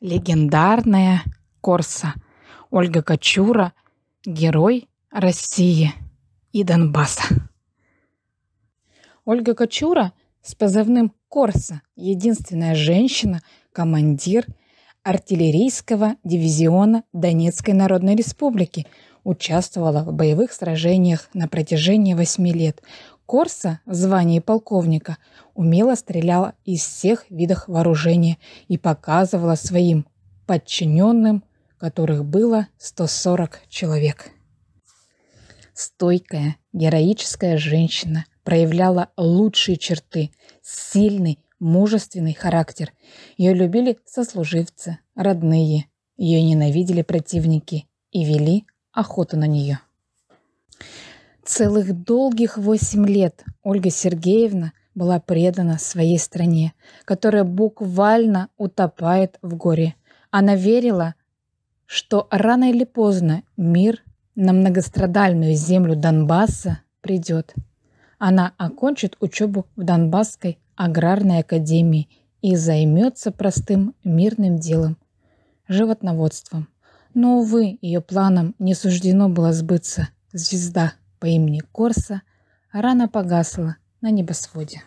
Легендарная Корса. Ольга Кочура. Герой России и Донбасса. Ольга Кочура с позывным «Корса» – единственная женщина, командир артиллерийского дивизиона Донецкой Народной Республики, участвовала в боевых сражениях на протяжении восьми лет. Корса в звании полковника умело стреляла из всех видов вооружения и показывала своим подчиненным, которых было 140 человек. Стойкая, героическая женщина проявляла лучшие черты, сильный, мужественный характер. Ее любили сослуживцы, родные, ее ненавидели противники и вели охоту на нее. Целых долгих восемь лет Ольга Сергеевна была предана своей стране, которая буквально утопает в горе. Она верила, что рано или поздно мир на многострадальную землю Донбасса придет. Она окончит учебу в Донбасской аграрной академии и займется простым мирным делом – животноводством. Но, увы, ее планам не суждено было сбыться. Звезда – по имени Корса а рано погасла на небосводе.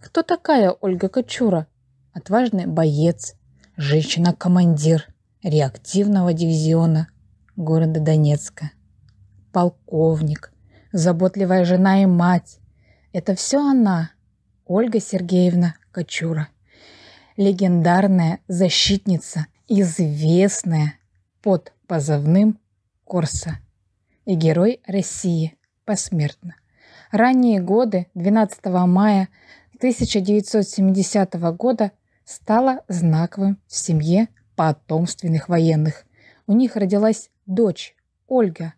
Кто такая Ольга Кочура? Отважный боец, женщина-командир реактивного дивизиона города Донецка. Полковник, заботливая жена и мать. Это все она, Ольга Сергеевна Кочура. Легендарная защитница, известная под позывным Корса и Герой России посмертно. Ранние годы 12 мая 1970 года стало знаковым в семье потомственных военных. У них родилась дочь Ольга,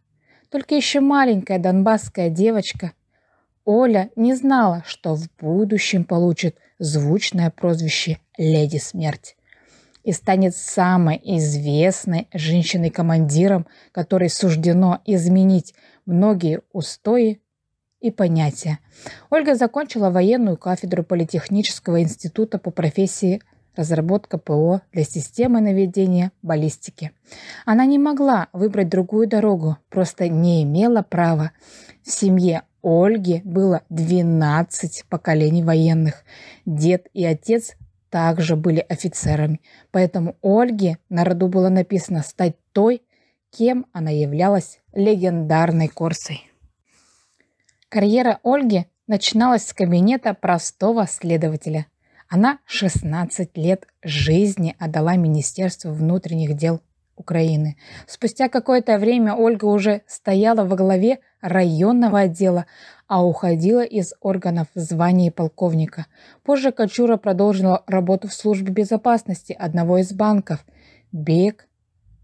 только еще маленькая донбасская девочка. Оля не знала, что в будущем получит звучное прозвище «Леди Смерть» и станет самой известной женщиной-командиром, которой суждено изменить многие устои и понятия. Ольга закончила военную кафедру Политехнического института по профессии разработка ПО для системы наведения баллистики. Она не могла выбрать другую дорогу, просто не имела права. В семье Ольги было 12 поколений военных. Дед и отец также были офицерами, поэтому Ольге на роду было написано стать той, кем она являлась легендарной Корсой. Карьера Ольги начиналась с кабинета простого следователя. Она 16 лет жизни отдала Министерству внутренних дел Украины. Спустя какое-то время Ольга уже стояла во главе районного отдела, а уходила из органов в полковника. Позже Качура продолжила работу в службе безопасности одного из банков. Бег,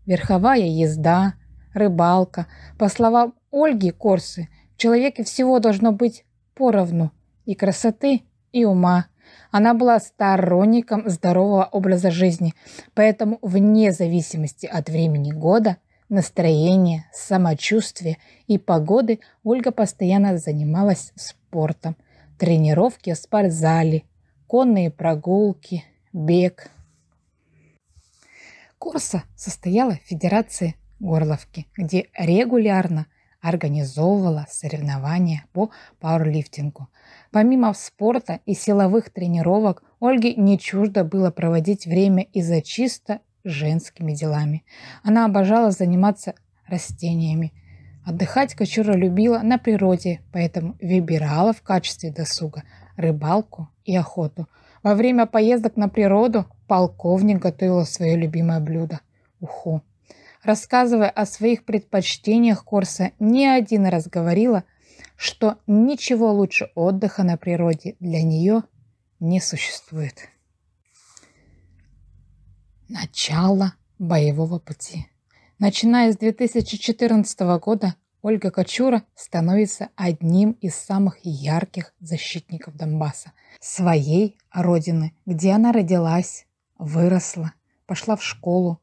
верховая езда, рыбалка. По словам Ольги Корсы, в человеке всего должно быть поровну и красоты, и ума, она была сторонником здорового образа жизни, поэтому вне зависимости от времени года, настроения, самочувствия и погоды Ольга постоянно занималась спортом. Тренировки в спортзале, конные прогулки, бег. Курса состояла Федерация Горловки, где регулярно – организовывала соревнования по пауэрлифтингу. Помимо спорта и силовых тренировок, Ольге не чуждо было проводить время и за чисто женскими делами. Она обожала заниматься растениями. Отдыхать Кочура любила на природе, поэтому выбирала в качестве досуга рыбалку и охоту. Во время поездок на природу полковник готовила свое любимое блюдо – уху рассказывая о своих предпочтениях Корса, не один раз говорила, что ничего лучше отдыха на природе для нее не существует. Начало боевого пути. Начиная с 2014 года Ольга Кочура становится одним из самых ярких защитников Донбасса, своей родины, где она родилась, выросла, пошла в школу,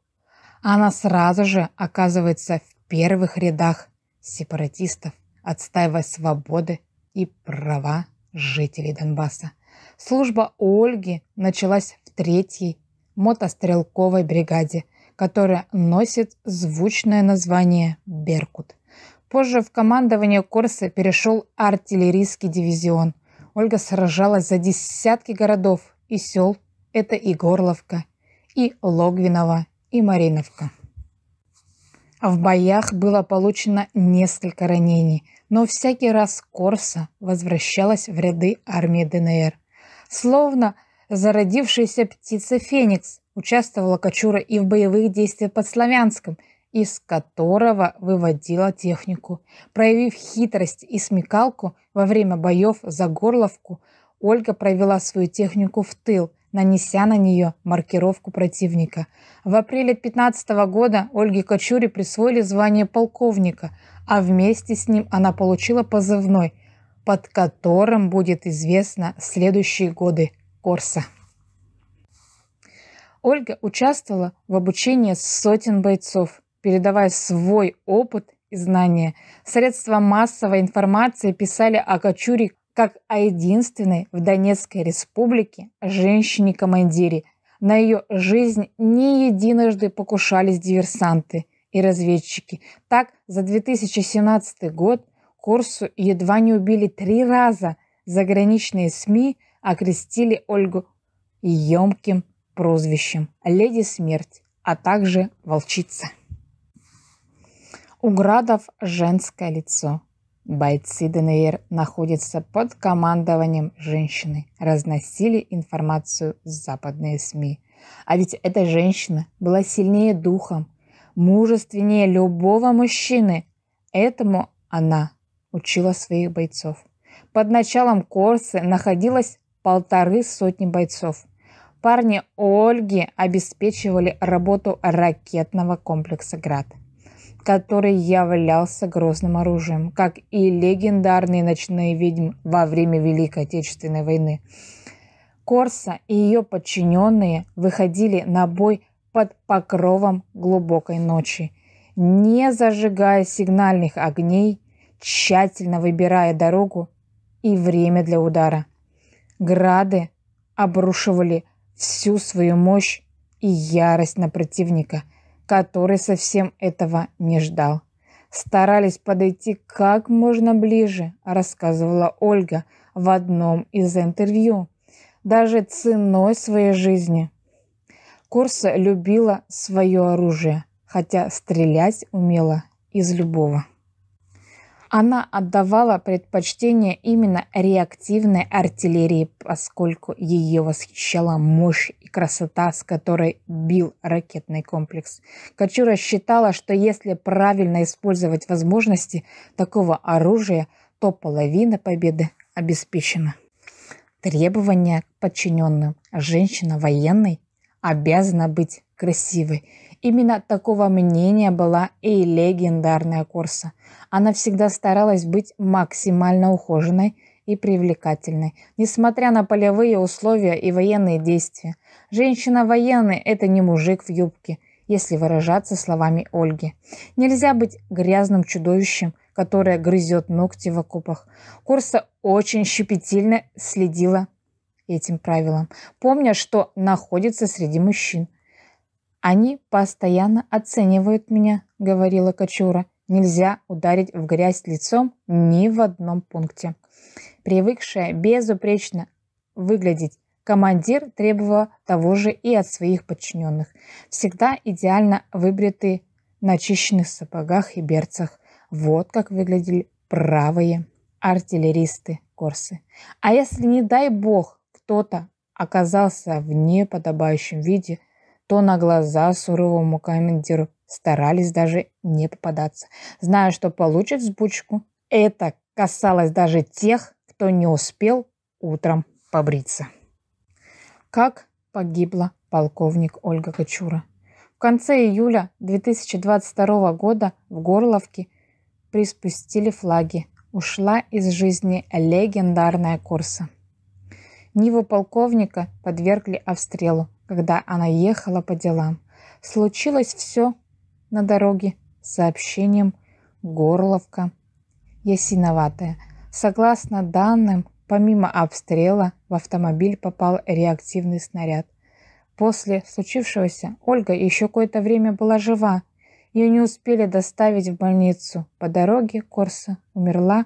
она сразу же оказывается в первых рядах сепаратистов, отстаивая свободы и права жителей Донбасса. Служба Ольги началась в третьей мотострелковой бригаде, которая носит звучное название «Беркут». Позже в командование курса перешел артиллерийский дивизион. Ольга сражалась за десятки городов и сел. Это и Горловка, и Логвинова, и Мариновка. В боях было получено несколько ранений, но всякий раз Корса возвращалась в ряды армии ДНР. Словно зародившаяся птица Феникс участвовала Кочура и в боевых действиях под Славянском, из которого выводила технику. Проявив хитрость и смекалку во время боев за Горловку, Ольга провела свою технику в тыл, нанеся на нее маркировку противника. В апреле 15 года Ольге Кочуре присвоили звание полковника, а вместе с ним она получила позывной, под которым будет известно следующие годы Корса. Ольга участвовала в обучении сотен бойцов, передавая свой опыт и знания. Средства массовой информации писали о Кочуре как о единственной в Донецкой республике женщине-командире. На ее жизнь не единожды покушались диверсанты и разведчики. Так, за 2017 год Корсу едва не убили три раза. Заграничные СМИ окрестили Ольгу емким прозвищем «Леди Смерть», а также «Волчица». У Градов женское лицо. Бойцы ДНР находятся под командованием женщины, разносили информацию в западные СМИ. А ведь эта женщина была сильнее духом, мужественнее любого мужчины. Этому она учила своих бойцов. Под началом Корсы находилось полторы сотни бойцов. Парни Ольги обеспечивали работу ракетного комплекса «Град» который являлся грозным оружием, как и легендарные ночные ведьмы во время Великой Отечественной войны. Корса и ее подчиненные выходили на бой под покровом глубокой ночи, не зажигая сигнальных огней, тщательно выбирая дорогу и время для удара. Грады обрушивали всю свою мощь и ярость на противника – который совсем этого не ждал. Старались подойти как можно ближе, рассказывала Ольга в одном из интервью, даже ценой своей жизни. Корса любила свое оружие, хотя стрелять умела из любого она отдавала предпочтение именно реактивной артиллерии, поскольку ее восхищала мощь и красота, с которой бил ракетный комплекс. Качура считала, что если правильно использовать возможности такого оружия, то половина победы обеспечена. Требования к подчиненным. Женщина военной обязана быть красивой Именно такого мнения была и легендарная Корса. Она всегда старалась быть максимально ухоженной и привлекательной, несмотря на полевые условия и военные действия. Женщина-военный – это не мужик в юбке, если выражаться словами Ольги. Нельзя быть грязным чудовищем, которое грызет ногти в окопах. Корса очень щепетильно следила этим правилам, помня, что находится среди мужчин. «Они постоянно оценивают меня», — говорила Кочура. «Нельзя ударить в грязь лицом ни в одном пункте». Привыкшая безупречно выглядеть, командир требовала того же и от своих подчиненных. Всегда идеально выбритые, на чищенных сапогах и берцах. Вот как выглядели правые артиллеристы Корсы. А если, не дай бог, кто-то оказался в неподобающем виде, то на глаза суровому командиру старались даже не попадаться, зная, что получат взбучку. Это касалось даже тех, кто не успел утром побриться. Как погибла полковник Ольга Кочура? В конце июля 2022 года в Горловке приспустили флаги. Ушла из жизни легендарная курса. Ниву полковника подвергли обстрелу когда она ехала по делам. Случилось все на дороге с сообщением «Горловка». Ясиноватая. Согласно данным, помимо обстрела в автомобиль попал реактивный снаряд. После случившегося Ольга еще какое-то время была жива. Ее не успели доставить в больницу. По дороге Корса умерла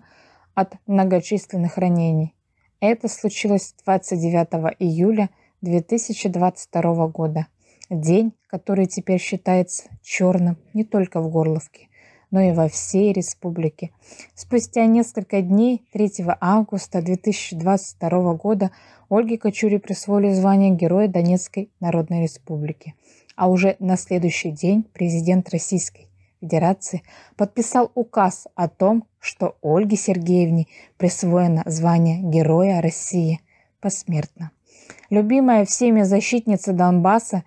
от многочисленных ранений. Это случилось 29 июля 2022 года. День, который теперь считается черным не только в Горловке, но и во всей республике. Спустя несколько дней, 3 августа 2022 года, Ольге Кочуре присвоили звание Героя Донецкой Народной Республики. А уже на следующий день президент Российской Федерации подписал указ о том, что Ольге Сергеевне присвоено звание Героя России посмертно любимая всеми защитница Донбасса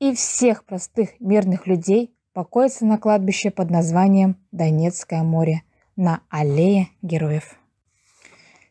и всех простых мирных людей, покоится на кладбище под названием Донецкое море на аллее героев.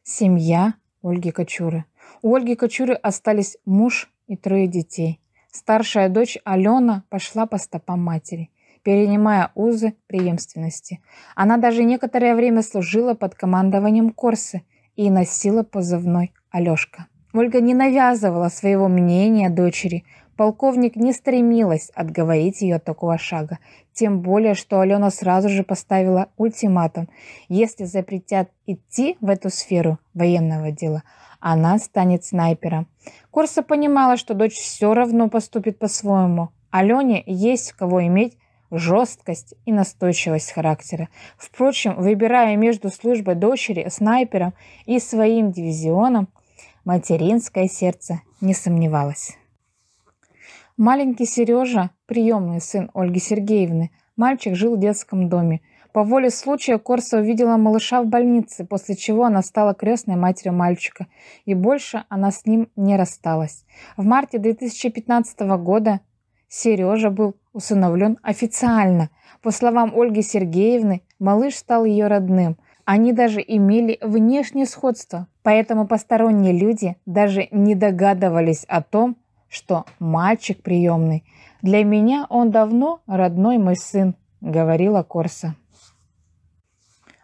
Семья Ольги Кочуры. У Ольги Кочуры остались муж и трое детей. Старшая дочь Алена пошла по стопам матери, перенимая узы преемственности. Она даже некоторое время служила под командованием Корсы и носила позывной Алешка. Ольга не навязывала своего мнения дочери. Полковник не стремилась отговорить ее от такого шага. Тем более, что Алена сразу же поставила ультиматум. Если запретят идти в эту сферу военного дела, она станет снайпером. Корса понимала, что дочь все равно поступит по-своему. Алене есть кого иметь жесткость и настойчивость характера. Впрочем, выбирая между службой дочери, снайпером и своим дивизионом, материнское сердце не сомневалось. Маленький Сережа, приемный сын Ольги Сергеевны, мальчик жил в детском доме. По воле случая Корса увидела малыша в больнице, после чего она стала крестной матерью мальчика, и больше она с ним не рассталась. В марте 2015 года Сережа был усыновлен официально. По словам Ольги Сергеевны, малыш стал ее родным, они даже имели внешнее сходство, поэтому посторонние люди даже не догадывались о том, что мальчик приемный. Для меня он давно родной мой сын, говорила Корса.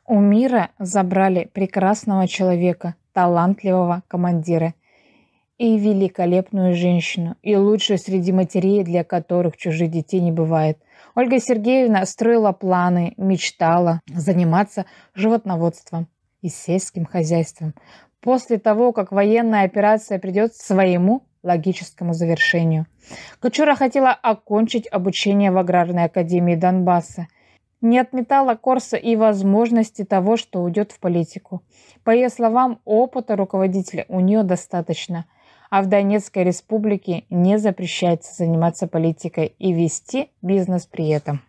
У мира забрали прекрасного человека, талантливого командира и великолепную женщину, и лучшую среди матерей, для которых чужих детей не бывает. Ольга Сергеевна строила планы, мечтала заниматься животноводством и сельским хозяйством. После того, как военная операция придет к своему логическому завершению. Кочура хотела окончить обучение в Аграрной академии Донбасса – не отметала курса и возможности того, что уйдет в политику. По ее словам, опыта руководителя у нее достаточно – а в Донецкой республике не запрещается заниматься политикой и вести бизнес при этом.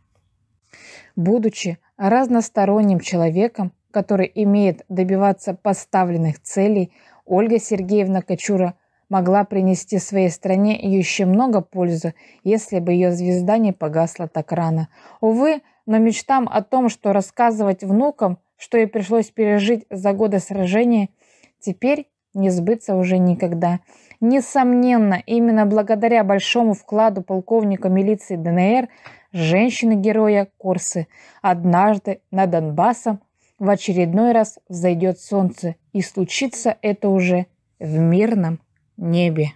Будучи разносторонним человеком, который имеет добиваться поставленных целей, Ольга Сергеевна Кочура могла принести своей стране еще много пользы, если бы ее звезда не погасла так рано. Увы, но мечтам о том, что рассказывать внукам, что ей пришлось пережить за годы сражения, теперь не сбыться уже никогда. Несомненно, именно благодаря большому вкладу полковника милиции ДНР женщины-героя Корсы однажды на Донбассом в очередной раз взойдет солнце, и случится это уже в мирном небе.